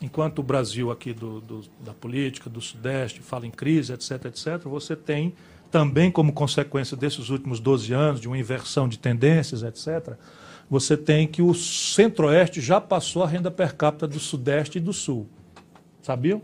enquanto o Brasil aqui do, do, da política, do Sudeste, fala em crise, etc., etc., você tem também como consequência desses últimos 12 anos, de uma inversão de tendências, etc., você tem que o Centro-Oeste já passou a renda per capita do Sudeste e do Sul. Sabiam?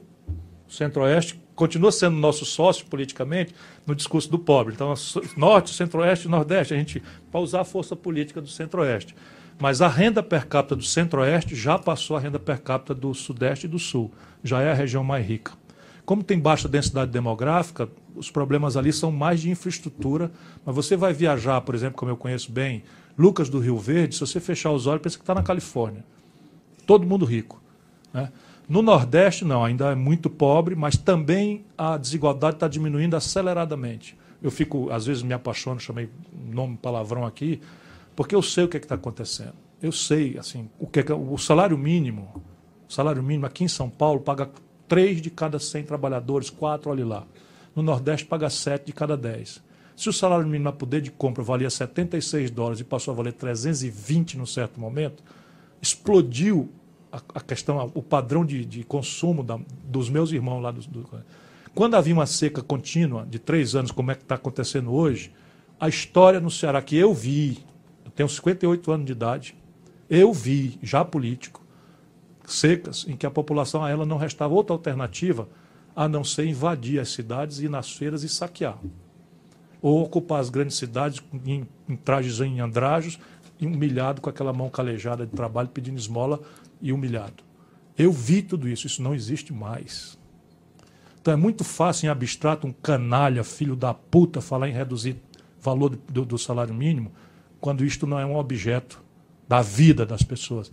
O Centro-Oeste continua sendo nosso sócio politicamente no discurso do pobre. Então, Norte, Centro-Oeste e Nordeste, a gente, para usar a força política do Centro-Oeste. Mas a renda per capita do Centro-Oeste já passou a renda per capita do Sudeste e do Sul, já é a região mais rica. Como tem baixa densidade demográfica, os problemas ali são mais de infraestrutura, mas você vai viajar, por exemplo, como eu conheço bem, Lucas do Rio Verde, se você fechar os olhos, pensa que está na Califórnia. Todo mundo rico. Né? No Nordeste, não, ainda é muito pobre, mas também a desigualdade está diminuindo aceleradamente. Eu fico, às vezes, me apaixono, chamei nome palavrão aqui, porque eu sei o que é está acontecendo. Eu sei, assim, o que, é que é o salário mínimo, o salário mínimo aqui em São Paulo paga 3 de cada 100 trabalhadores, 4, olha lá. No Nordeste paga 7 de cada 10. Se o salário mínimo a poder de compra valia 76 dólares e passou a valer 320 num certo momento, explodiu a, a questão, o padrão de, de consumo da, dos meus irmãos lá. Do, do, quando havia uma seca contínua de três anos, como é que está acontecendo hoje, a história no Ceará que eu vi, tenho 58 anos de idade, eu vi, já político, secas em que a população a ela não restava outra alternativa a não ser invadir as cidades e nas feiras e saquear. Ou ocupar as grandes cidades em, em trajes em andrajos, humilhado com aquela mão calejada de trabalho, pedindo esmola e humilhado. Eu vi tudo isso, isso não existe mais. Então é muito fácil em abstrato um canalha, filho da puta, falar em reduzir valor do, do salário mínimo quando isto não é um objeto da vida das pessoas.